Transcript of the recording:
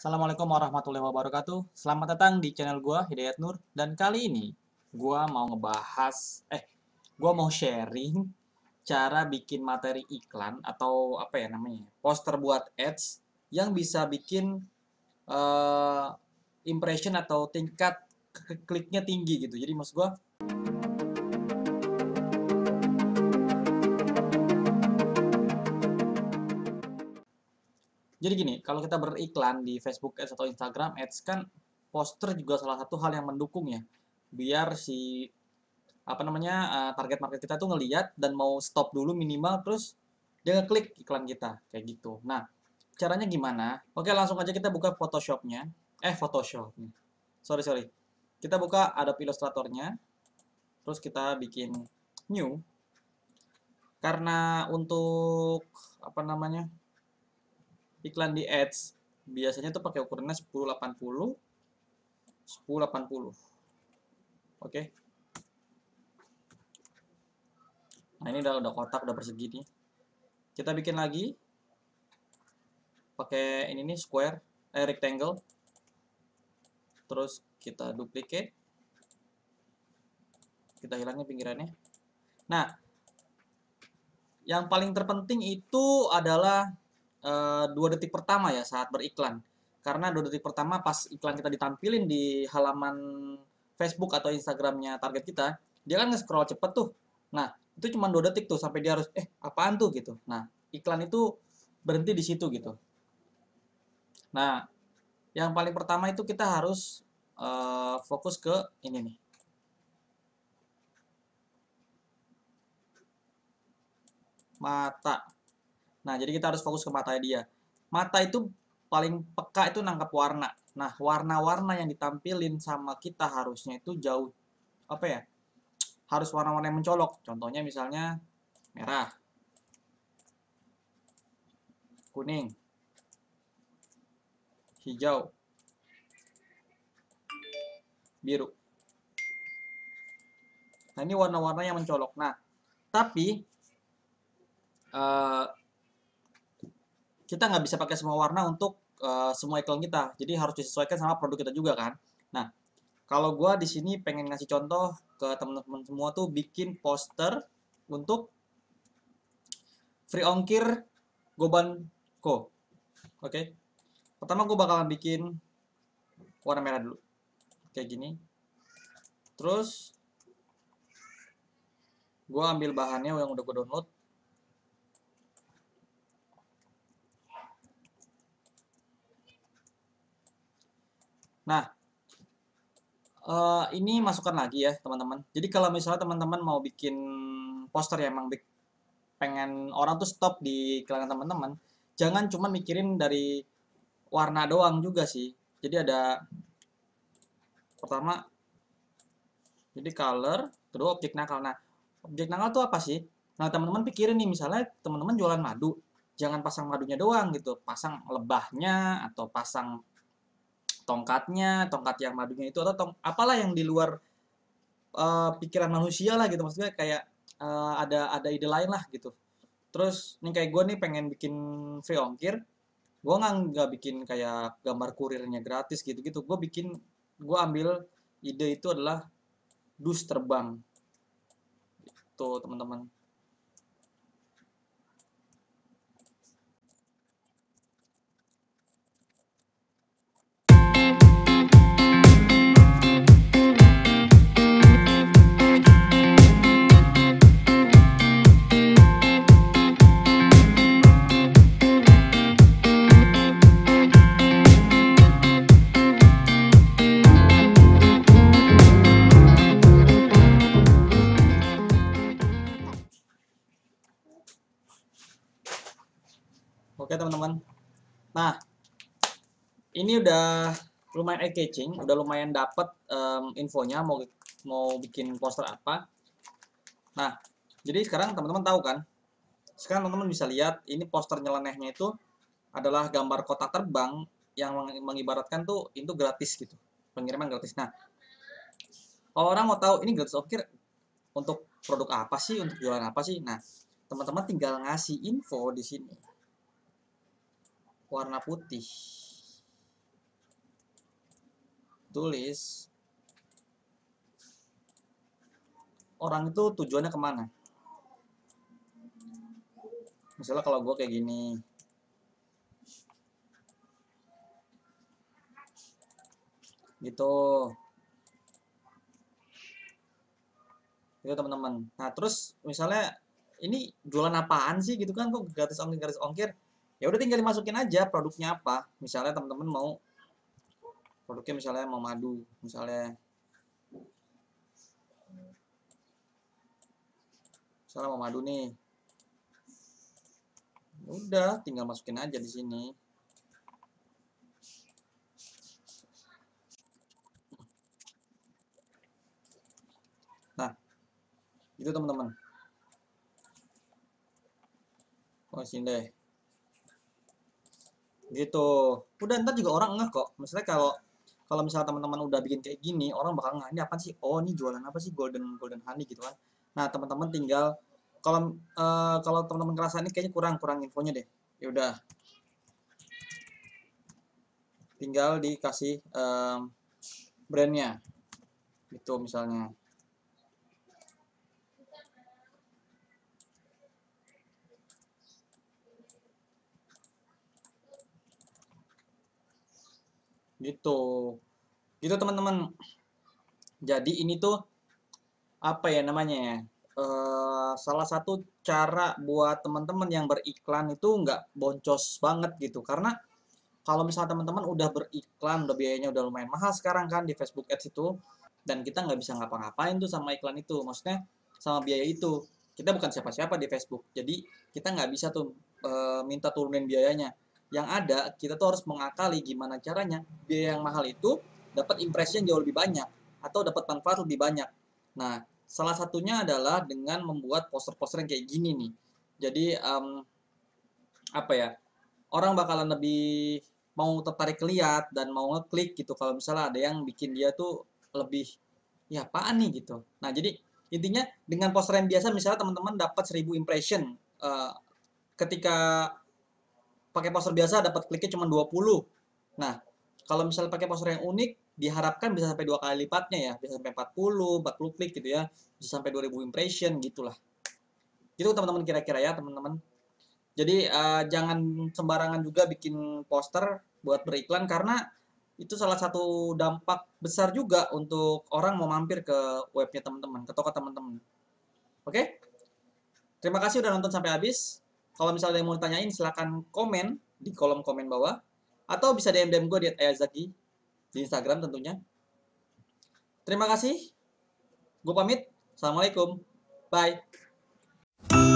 Assalamualaikum warahmatullahi wabarakatuh. Selamat datang di channel gua Hidayat Nur dan kali ini gua mau ngebahas eh gua mau sharing cara bikin materi iklan atau apa ya namanya? poster buat ads yang bisa bikin uh, impression atau tingkat kliknya tinggi gitu. Jadi maksud gua Jadi gini, kalau kita beriklan di Facebook Ads atau Instagram Ads kan poster juga salah satu hal yang mendukung ya. Biar si apa namanya eh, target market kita tuh ngeliat dan mau stop dulu minimal terus dia ngeklik iklan kita kayak gitu. Nah, caranya gimana? Oke, langsung aja kita buka Photoshop-nya. Eh, Photoshop. Sorry, sorry. Kita buka Adobe Illustrator-nya. Terus kita bikin new. Karena untuk apa namanya? iklan di ads biasanya tuh pakai ukurannya 1080 1080 oke nah ini udah udah kotak udah persegi nih kita bikin lagi pakai ini nih square eh rectangle terus kita duplicate kita hilangin pinggirannya nah yang paling terpenting itu adalah Eh, dua uh, detik pertama ya saat beriklan. Karena dua detik pertama pas iklan kita ditampilin di halaman Facebook atau Instagramnya target kita, dia kan nge-scroll cepet tuh. Nah, itu cuma dua detik tuh sampai dia harus, eh apaan tuh gitu. Nah, iklan itu berhenti di situ gitu. Nah, yang paling pertama itu kita harus uh, fokus ke ini nih. Mata. Nah, jadi kita harus fokus ke mata dia. Mata itu paling peka itu nangkap warna. Nah, warna-warna yang ditampilin sama kita harusnya itu jauh apa ya? Harus warna-warna yang mencolok. Contohnya misalnya merah, kuning, hijau, biru. Nah, ini warna-warna yang mencolok. Nah, tapi uh, kita nggak bisa pakai semua warna untuk uh, semua iklan kita. Jadi harus disesuaikan sama produk kita juga kan. Nah, kalau gue di sini pengen ngasih contoh ke teman-teman semua tuh bikin poster untuk free ongkir Goban Ko. Oke. Okay? Pertama gue bakalan bikin warna merah dulu. Kayak gini. Terus gue ambil bahannya yang udah gue download Nah, eh, ini masukan lagi ya teman-teman. Jadi kalau misalnya teman-teman mau bikin poster yang emang pengen orang tuh stop di kalangan teman-teman, jangan cuma mikirin dari warna doang juga sih. Jadi ada pertama, jadi color, kedua objek nakal. Nah, objek nakal tuh apa sih? Nah teman-teman pikirin nih misalnya teman-teman jualan madu, jangan pasang madunya doang gitu, pasang lebahnya atau pasang tongkatnya, tongkat yang madunya itu atau tong, apalah yang di luar uh, pikiran manusia lah gitu maksudnya kayak uh, ada ada ide lain lah gitu. Terus nih kayak gue nih pengen bikin free ongkir, gue nggak nggak bikin kayak gambar kurirnya gratis gitu-gitu. Gue bikin gue ambil ide itu adalah dus terbang. Tuh gitu, teman-teman. Oke teman-teman. Nah, ini udah lumayan eye-catching, udah lumayan dapat um, infonya mau mau bikin poster apa. Nah, jadi sekarang teman-teman tahu kan? Sekarang teman-teman bisa lihat ini poster nyelenehnya itu adalah gambar kota terbang yang mengibaratkan tuh itu gratis gitu. Pengiriman gratis. Nah, kalau orang mau tahu ini gratis ongkir untuk produk apa sih, untuk jualan apa sih? Nah, teman-teman tinggal ngasih info di sini warna putih tulis orang itu tujuannya kemana misalnya kalau gue kayak gini gitu gitu teman-teman nah terus misalnya ini jualan apaan sih gitu kan kok gratis ongkir gratis ongkir ya udah tinggal dimasukin aja produknya apa misalnya teman-teman mau produknya misalnya mau madu misalnya misalnya mau madu nih ya udah tinggal masukin aja di sini nah itu teman-teman oh sini deh gitu udah ntar juga orang ngeh kok maksudnya kalau kalau misalnya teman-teman udah bikin kayak gini orang bakal ngeh ini apa sih oh ini jualan apa sih golden golden honey gitu kan nah teman-teman tinggal kalau uh, kalau teman-teman ngerasa ini kayaknya kurang kurang infonya deh ya udah tinggal dikasih um, brandnya itu misalnya gitu gitu teman-teman jadi ini tuh apa ya namanya ya Uh, salah satu cara buat teman-teman yang beriklan itu nggak boncos banget gitu karena kalau misalnya teman-teman udah beriklan udah biayanya udah lumayan mahal sekarang kan di Facebook Ads itu dan kita nggak bisa ngapa-ngapain tuh sama iklan itu maksudnya sama biaya itu kita bukan siapa-siapa di Facebook jadi kita nggak bisa tuh eh, minta turunin biayanya yang ada kita tuh harus mengakali gimana caranya biaya yang mahal itu dapat impression jauh lebih banyak atau dapat manfaat lebih banyak. Nah, salah satunya adalah dengan membuat poster-poster yang kayak gini nih. Jadi um, apa ya? Orang bakalan lebih mau tertarik lihat dan mau ngeklik gitu kalau misalnya ada yang bikin dia tuh lebih ya apaan nih gitu. Nah, jadi intinya dengan poster yang biasa misalnya teman-teman dapat seribu impression uh, ketika pakai poster biasa dapat kliknya cuma 20. Nah, kalau misalnya pakai poster yang unik, diharapkan bisa sampai dua kali lipatnya ya, bisa sampai 40, 40 klik gitu ya, bisa sampai 2000 impression gitulah. Itu teman-teman kira-kira ya, teman-teman. Jadi uh, jangan sembarangan juga bikin poster buat beriklan karena itu salah satu dampak besar juga untuk orang mau mampir ke webnya teman-teman, ke toko teman-teman. Oke? Terima kasih udah nonton sampai habis. Kalau misalnya ada yang mau ditanyain, silahkan komen di kolom komen bawah. Atau bisa DM-DM gue di Ayazaki. Di Instagram tentunya. Terima kasih. Gue pamit. Assalamualaikum. Bye.